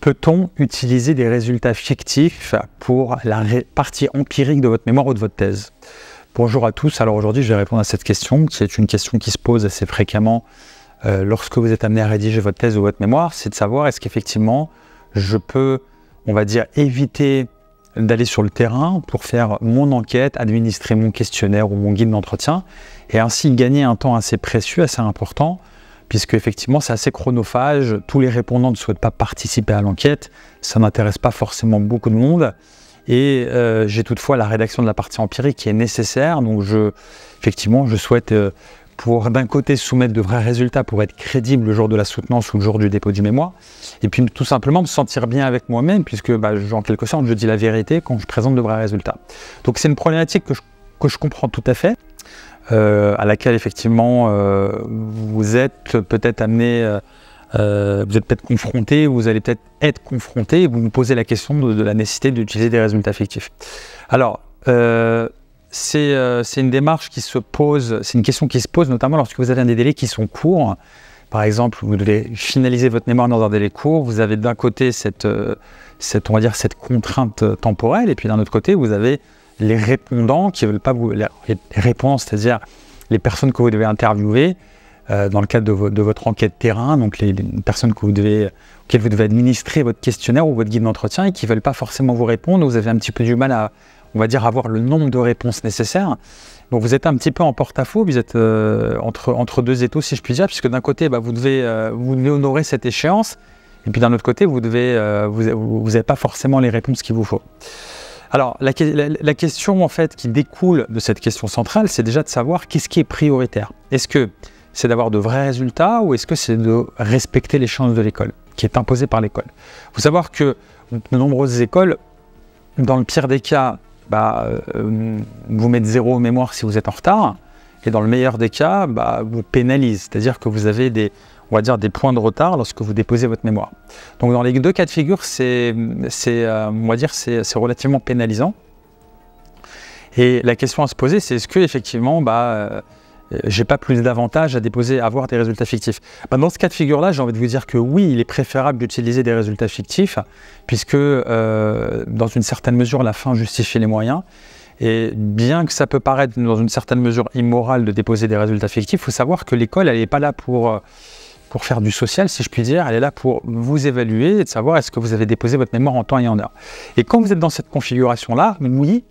Peut-on utiliser des résultats fictifs pour la partie empirique de votre mémoire ou de votre thèse Bonjour à tous, alors aujourd'hui je vais répondre à cette question, c'est une question qui se pose assez fréquemment euh, lorsque vous êtes amené à rédiger votre thèse ou votre mémoire, c'est de savoir est-ce qu'effectivement je peux, on va dire, éviter d'aller sur le terrain pour faire mon enquête, administrer mon questionnaire ou mon guide d'entretien, et ainsi gagner un temps assez précieux, assez important, puisque effectivement c'est assez chronophage, tous les répondants ne souhaitent pas participer à l'enquête, ça n'intéresse pas forcément beaucoup de monde. Et euh, j'ai toutefois la rédaction de la partie empirique qui est nécessaire, donc je, effectivement je souhaite euh, pour d'un côté soumettre de vrais résultats pour être crédible le jour de la soutenance ou le jour du dépôt du mémoire, et puis tout simplement me sentir bien avec moi-même, puisque bah, en quelque sorte je dis la vérité quand je présente de vrais résultats. Donc c'est une problématique que je comprends tout à fait. Euh, à laquelle effectivement euh, vous êtes peut-être amené euh, vous êtes peut-être confronté, vous allez peut-être être confronté, vous vous posez la question de, la nécessité d'utiliser des résultats fictifs. Alors, c'est une démarche qui se pose, c'est une question qui se pose notamment lorsque vous avez des délais qui sont courts. Par exemple, vous devez finaliser votre mémoire dans un délai court, vous avez d'un côté cette, on va dire, cette contrainte temporelle, et puis d'un autre côté, vous avez les répondants qui veulent pas vous. Les c'est-à-dire les personnes que vous devez interviewer euh, dans le cadre de, votre enquête terrain, donc les, personnes que vous auxquelles vous devez administrer votre questionnaire ou votre guide d'entretien et qui ne veulent pas forcément vous répondre, vous avez un petit peu du mal à, on va dire, avoir le nombre de réponses nécessaires. Donc vous êtes un petit peu en porte-à-faux, vous êtes euh, entre, deux étaux, si je puis dire, puisque d'un côté, bah, euh, vous, devez, honorer cette échéance, et puis d'un autre côté, vous vous n'avez pas forcément les réponses qu'il vous faut. Alors, la, question en fait qui découle de cette question centrale, c'est déjà de savoir qu'est-ce qui est prioritaire. Est-ce que c'est d'avoir de vrais résultats ou est-ce que c'est de respecter les chances de l'école, qui est imposée par l'école Il faut savoir que de nombreuses écoles, dans le pire des cas, bah, euh, vous mettez zéro mémoire si vous êtes en retard, et dans le meilleur des cas, bah, vous pénalisent, c'est-à-dire que vous avez des, on va dire, des points de retard lorsque vous déposez votre mémoire. Donc dans les deux cas de figure, c'est, euh, on va dire, c'est relativement pénalisant. Et la question à se poser, c'est est-ce que effectivement, bah, euh, j'ai pas plus d'avantages à déposer, à avoir des résultats fictifs. Bah, dans ce cas de figure-là, j'ai envie de vous dire que oui, il est préférable d'utiliser des résultats fictifs, puisque euh, dans une certaine mesure, la fin justifie les moyens. Et bien que ça peut paraître dans une certaine mesure immoral de déposer des résultats fictifs, il faut savoir que l'école, elle n'est pas là pour pour faire du social, si je puis dire. Elle est là pour vous évaluer et de savoir est-ce que vous avez déposé votre mémoire en temps et en heure. Et quand vous êtes dans cette configuration-là, oui,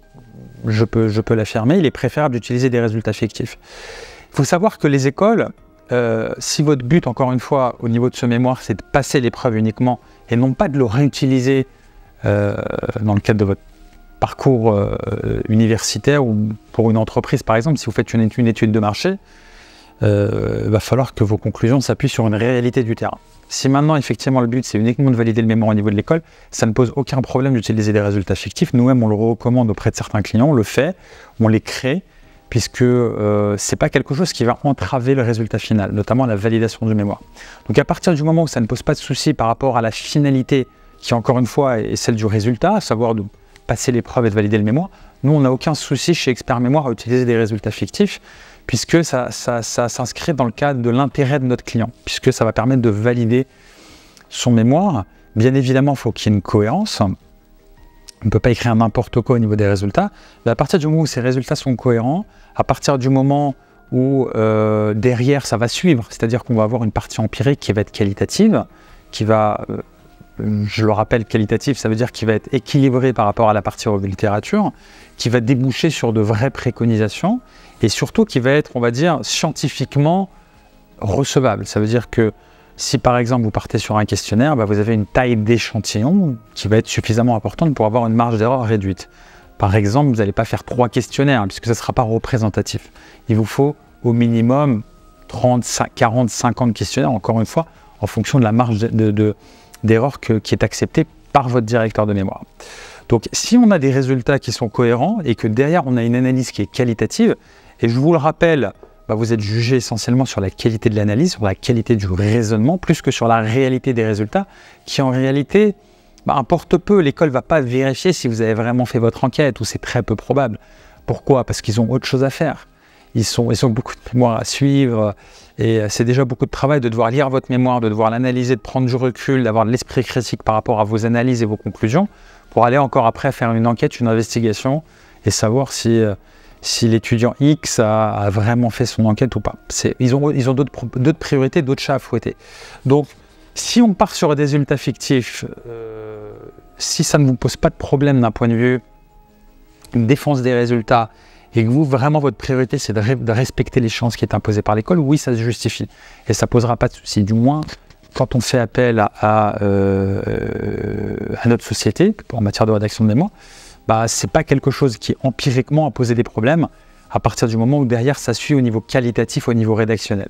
je peux, je peux l'affirmer, il est préférable d'utiliser des résultats fictifs. Il faut savoir que les écoles, euh, si votre but, encore une fois, au niveau de ce mémoire, c'est de passer l'épreuve uniquement et non pas de le réutiliser euh, dans le cadre de votre parcours euh, universitaire ou pour une entreprise, par exemple, si vous faites une étude de marché, il euh, va falloir que vos conclusions s'appuient sur une réalité du terrain. Si maintenant, effectivement, le but, c'est uniquement de valider le mémoire au niveau de l'école, ça ne pose aucun problème d'utiliser des résultats fictifs. Nous-mêmes, on le recommande auprès de certains clients, on le fait, on les crée, puisque euh, ce n'est pas quelque chose qui va entraver le résultat final, notamment la validation du mémoire. Donc à partir du moment où ça ne pose pas de souci par rapport à la finalité, qui encore une fois est celle du résultat, à savoir de passer l'épreuve et de valider le mémoire, nous, on n'a aucun souci chez Expert Mémoire à utiliser des résultats fictifs, puisque ça, s'inscrit dans le cadre de l'intérêt de notre client, puisque ça va permettre de valider son mémoire. Bien évidemment, il faut qu'il y ait une cohérence. On ne peut pas écrire n'importe quoi au niveau des résultats. Mais à partir du moment où ces résultats sont cohérents, à partir du moment où euh, derrière ça va suivre, c'est-à-dire qu'on va avoir une partie empirique qui va être qualitative, qui va euh, je le rappelle, qualitatif, ça veut dire qu'il va être équilibré par rapport à la partie littérature, qui va déboucher sur de vraies préconisations et surtout qui va être, on va dire, scientifiquement recevable. Ça veut dire que si par exemple vous partez sur un questionnaire, bah, vous avez une taille d'échantillon qui va être suffisamment importante pour avoir une marge d'erreur réduite. Par exemple, vous n'allez pas faire trois questionnaires hein, puisque ça ne sera pas représentatif. Il vous faut au minimum 30, 40, 50 questionnaires, encore une fois, en fonction de la marge de, d'erreur qui est acceptée par votre directeur de mémoire. Donc si on a des résultats qui sont cohérents et que derrière on a une analyse qui est qualitative, et je vous le rappelle, bah, vous êtes jugé essentiellement sur la qualité de l'analyse, sur la qualité du raisonnement, plus que sur la réalité des résultats, qui en réalité bah, importe peu. L'école ne va pas vérifier si vous avez vraiment fait votre enquête, ou c'est très peu probable. Pourquoi Parce qu'ils ont autre chose à faire ils, sont, ils ont beaucoup de mémoire à suivre. Et euh, c'est déjà beaucoup de travail de devoir lire votre mémoire, de devoir l'analyser, de prendre du recul, d'avoir de l'esprit critique par rapport à vos analyses et vos conclusions, pour aller encore après faire une enquête, une investigation et savoir si, euh, si l'étudiant X a, vraiment fait son enquête ou pas. Ils ont, ils ont d'autres priorités, d'autres chats à fouetter. Donc, si on part sur des résultats fictifs, euh, si ça ne vous pose pas de problème d'un point de vue une défense des résultats et que vous, vraiment, votre priorité, c'est de, respecter les chances qui est imposées par l'école, oui, ça se justifie. Et ça posera pas de souci. Du moins, quand on fait appel à, euh, à, notre société, en matière de rédaction de mémoire, bah, c'est pas quelque chose qui empiriquement a posé des problèmes à partir du moment où derrière ça suit au niveau qualitatif, au niveau rédactionnel.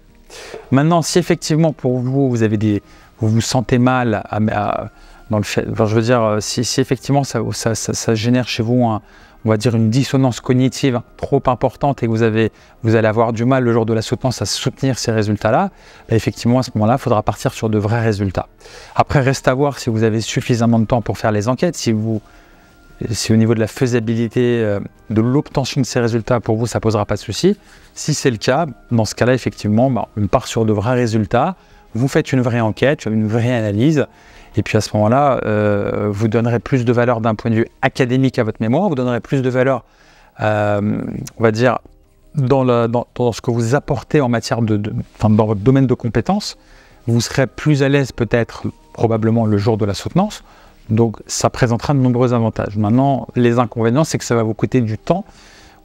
Maintenant, si effectivement pour vous, vous avez des, vous vous sentez mal à, dans le fait, je veux dire, si, effectivement ça, ça, ça, ça, génère chez vous un, on va dire une dissonance cognitive trop importante et que vous, vous allez avoir du mal le jour de la soutenance à soutenir ces résultats-là, bah, effectivement à ce moment-là, il faudra partir sur de vrais résultats. Après, reste à voir si vous avez suffisamment de temps pour faire les enquêtes, si, au niveau de la faisabilité euh, de l'obtention de ces résultats, pour vous, ça ne posera pas de souci. Si c'est le cas, dans ce cas-là, effectivement, bah, on part sur de vrais résultats, vous faites une vraie enquête, une vraie analyse, et puis à ce moment-là, euh, vous donnerez plus de valeur d'un point de vue académique à votre mémoire, vous donnerez plus de valeur, euh, on va dire, dans, dans, ce que vous apportez en matière de, enfin, dans votre domaine de compétences. Vous serez plus à l'aise peut-être, probablement le jour de la soutenance. Donc ça présentera de nombreux avantages. Maintenant, les inconvénients, c'est que ça va vous coûter du temps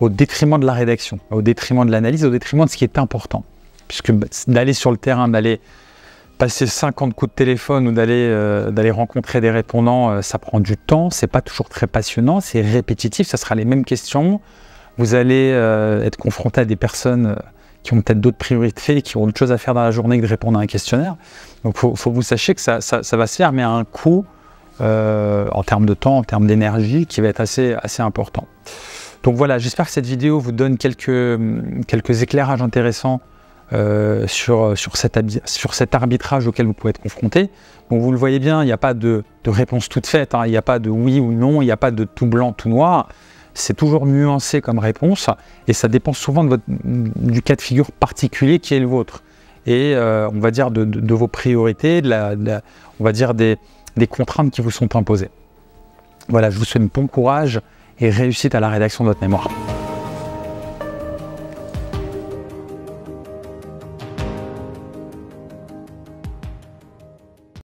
au détriment de la rédaction, au détriment de l'analyse, au détriment de ce qui est important. Puisque bah, d'aller sur le terrain, d'aller passer 50 coups de téléphone ou d'aller euh, rencontrer des répondants, euh, ça prend du temps, c'est pas toujours très passionnant, c'est répétitif, ça sera les mêmes questions. Vous allez euh, être confronté à des personnes qui ont peut-être d'autres priorités, qui ont autre chose à faire dans la journée que de répondre à un questionnaire. Donc faut, faut que vous sachiez que ça, ça, va se faire, mais à un coût en termes de temps, en termes d'énergie, qui va être assez, assez important. Donc voilà, j'espère que cette vidéo vous donne quelques, quelques éclairages intéressants euh, sur, euh, sur, cet, arbitrage auquel vous pouvez être confronté. Bon, vous le voyez bien, il n'y a pas de, réponse toute faite, hein. il n'y a pas de oui ou non, il n'y a pas de tout blanc, tout noir. C'est toujours nuancé comme réponse et ça dépend souvent de votre, du cas de figure particulier qui est le vôtre. Et euh, on va dire de, vos priorités, la, on va dire des, des contraintes qui vous sont imposées. Voilà, je vous souhaite bon courage et réussite à la rédaction de votre mémoire.